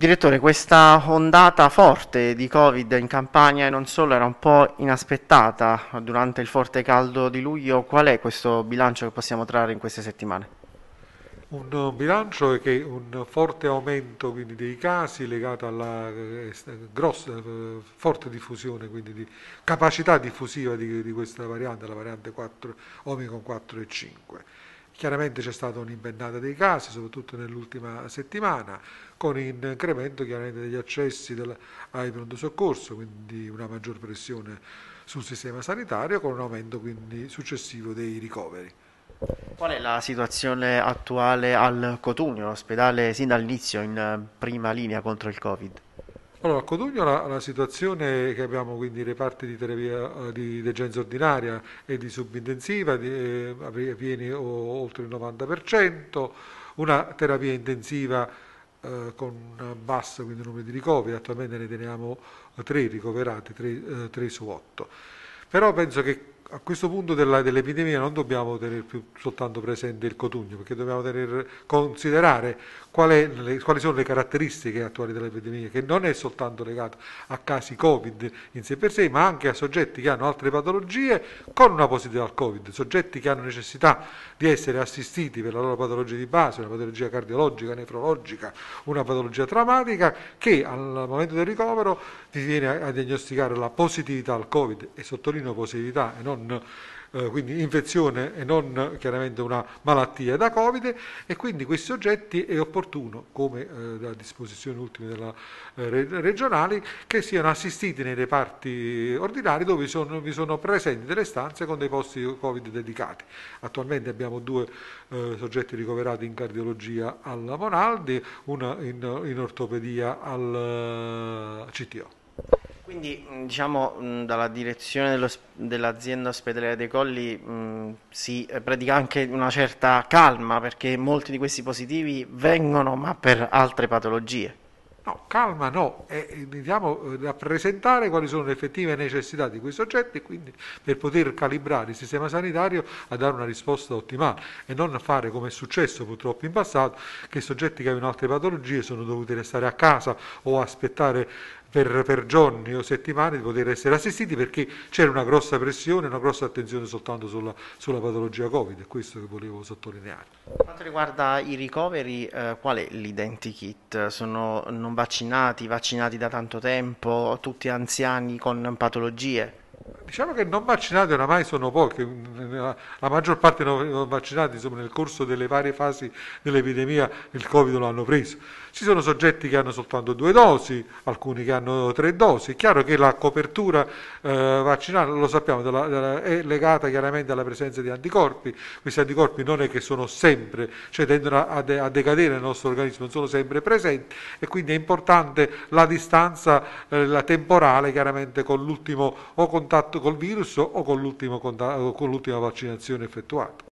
Direttore, questa ondata forte di Covid in Campania e non solo era un po' inaspettata durante il forte caldo di luglio. Qual è questo bilancio che possiamo trarre in queste settimane? Un bilancio è che un forte aumento dei casi legato alla eh, eh, grossa, eh, forte diffusione, quindi di capacità diffusiva di, di questa variante, la variante 4, Omicron 4 e 5 Chiaramente c'è stata un'impennata dei casi, soprattutto nell'ultima settimana, con incremento chiaramente degli accessi del, ai pronto soccorso, quindi una maggior pressione sul sistema sanitario, con un aumento quindi successivo dei ricoveri. Qual è la situazione attuale al Cotugno, ospedale sin dall'inizio in eh, prima linea contro il Covid? Allora, a Codugno la, la, situazione che abbiamo quindi reparti di terapia eh, di degenza ordinaria e di subintensiva di, eh, viene oltre il 90%, una terapia intensiva eh, con bassa quindi numero di ricoveri, attualmente ne teniamo tre ricoverati, tre, eh, su otto. Però penso che a questo punto dell'epidemia non dobbiamo tenere più soltanto presente il cotugno, perché dobbiamo tener, considerare quali, quali sono le caratteristiche attuali dell'epidemia, che non è soltanto legato a casi Covid in sé per sé, ma anche a soggetti che hanno altre patologie con una positiva al Covid, soggetti che hanno necessità di essere assistiti per la loro patologia di base, una patologia cardiologica, nefrologica, una patologia traumatica, che al momento del ricovero ti viene a diagnosticare la positività al Covid, e sottolineo positività e non non eh, quindi infezione e non chiaramente una malattia da Covid e quindi questi soggetti è opportuno, come eh, da disposizione ultime della, eh, regionali, che siano assistiti nei reparti ordinari dove sono, vi sono presenti delle stanze con dei posti Covid dedicati. Attualmente abbiamo due eh, soggetti ricoverati in cardiologia alla Monaldi, una in, in ortopedia al eh, CTO. Quindi mm, diciamo mm, dalla direzione dell'azienda dell ospedaliera dei Colli mh, mm, si eh, predica anche una certa calma perché molti di questi positivi vengono ma per altre patologie. No, calma no, eh, andiamo eh, a presentare quali sono le effettive necessità di quei soggetti quindi per poter calibrare il sistema sanitario a dare una risposta ottimale e non fare come è successo purtroppo in passato che soggetti che avevano altre patologie sono dovuti restare a casa o aspettare per, per, giorni o settimane di poter essere assistiti perché c'era una grossa pressione, una grossa attenzione soltanto sulla, sulla patologia Covid, è questo che volevo sottolineare. Per quanto riguarda i ricoveri, eh, qual è l'identikit? Sono non vaccinati, vaccinati da tanto tempo, tutti anziani con patologie? Diciamo che non vaccinati oramai sono pochi, la maggior parte non vaccinati insomma, nel corso delle varie fasi dell'epidemia il Covid lo hanno preso. Ci sono soggetti che hanno soltanto due dosi, alcuni che hanno tre dosi. È chiaro che la copertura eh, vaccinale, lo sappiamo, della, della, è legata chiaramente alla presenza di anticorpi. Questi anticorpi non è che sono sempre, cioè tendono a, de, a decadere nel nostro organismo, non sono sempre presenti e quindi è importante la distanza, eh, la temporale chiaramente con l'ultimo o contatto col virus o con l'ultima vaccinazione effettuata.